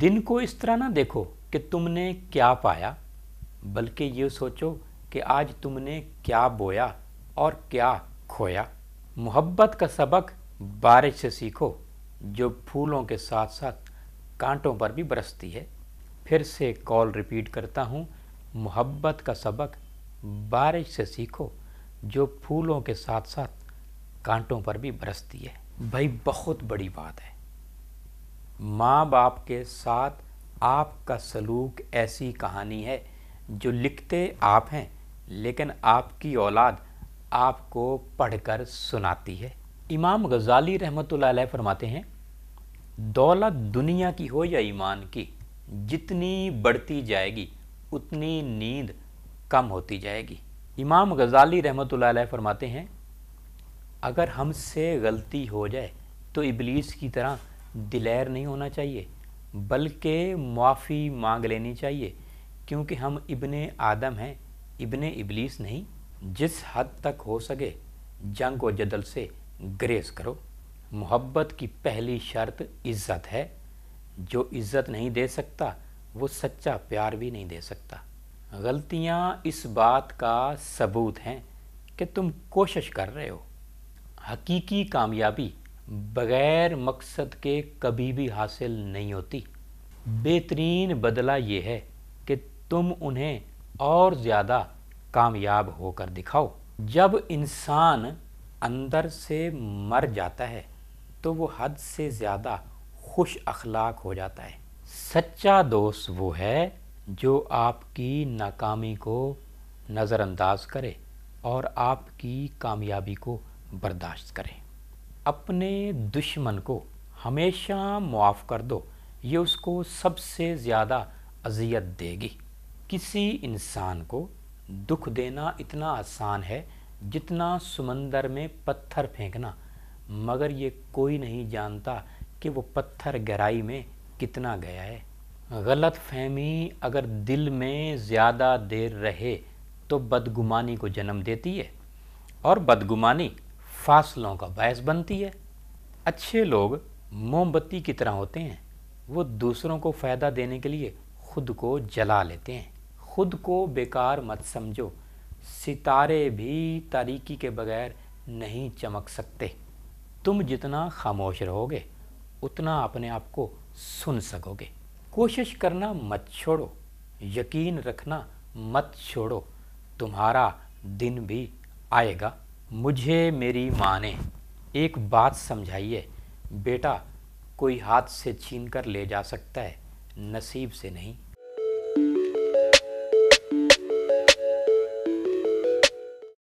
دن کو اس طرح نہ دیکھو کہ تم نے کیا پایا بلکہ یہ سوچو کہ آج تم نے کیا بویا اور کیا کھویا محبت کا سبق بارش سے سیکھو جو پھولوں کے ساتھ ساتھ کانٹوں پر بھی برستی ہے پھر سے کال ریپیٹ کرتا ہوں محبت کا سبق بارش سے سیکھو جو پھولوں کے ساتھ ساتھ کانٹوں پر بھی برستی ہے بھائی بہت بڑی بات ہے ماں باپ کے ساتھ آپ کا سلوک ایسی کہانی ہے جو لکھتے آپ ہیں لیکن آپ کی اولاد آپ کو پڑھ کر سناتی ہے امام غزالی رحمۃ اللہ علیہ فرماتے ہیں دولت دنیا کی ہو یا ایمان کی جتنی بڑھتی جائے گی اتنی نیند کم ہوتی جائے گی امام غزالی رحمۃ اللہ علیہ فرماتے ہیں اگر ہم سے غلطی ہو جائے تو ابلیس کی طرح دلیر نہیں ہونا چاہیے بلکہ معافی مانگ لینی چاہیے کیونکہ ہم ابن آدم ہیں ابن ابلیس نہیں جس حد تک ہو سکے جنگ و جدل سے گریز کرو محبت کی پہلی شرط عزت ہے جو عزت نہیں دے سکتا وہ سچا پیار بھی نہیں دے سکتا غلطیاں اس بات کا ثبوت ہیں کہ تم کوشش کر رہے ہو حقیقی کامیابی بغیر مقصد کے کبھی بھی حاصل نہیں ہوتی بہترین بدلہ یہ ہے کہ تم انہیں اور زیادہ کامیاب ہو کر دکھاؤ جب انسان اندر سے مر جاتا ہے تو وہ حد سے زیادہ خوش اخلاق ہو جاتا ہے سچا دوست وہ ہے جو آپ کی ناکامی کو نظر انداز کرے اور آپ کی کامیابی کو برداشت کرے اپنے دشمن کو ہمیشہ معاف کر دو یہ اس کو سب سے زیادہ اذیت دے گی کسی انسان کو دکھ دینا اتنا آسان ہے جتنا سمندر میں پتھر پھینکنا مگر یہ کوئی نہیں جانتا کہ وہ پتھر گہرائی میں کتنا گیا ہے غلط فہمی اگر دل میں زیادہ دیر رہے تو بدگمانی کو جنم دیتی ہے اور بدگمانی فاصلوں کا باعث بنتی ہے اچھے لوگ موم بتی کی طرح ہوتے ہیں وہ دوسروں کو فائدہ دینے کے لیے خود کو جلا لیتے ہیں خود کو بیکار مت سمجھو ستارے بھی تاریکی کے بغیر نہیں چمک سکتے تم جتنا خاموش رہو گے اتنا اپنے آپ کو سن سکو گے کوشش کرنا مت چھوڑو یقین رکھنا مت چھوڑو تمہارا دن بھی آئے گا مجھے میری ماں نے ایک بات سمجھائی ہے بیٹا کوئی ہاتھ سے چھین کر لے جا سکتا ہے نصیب سے نہیں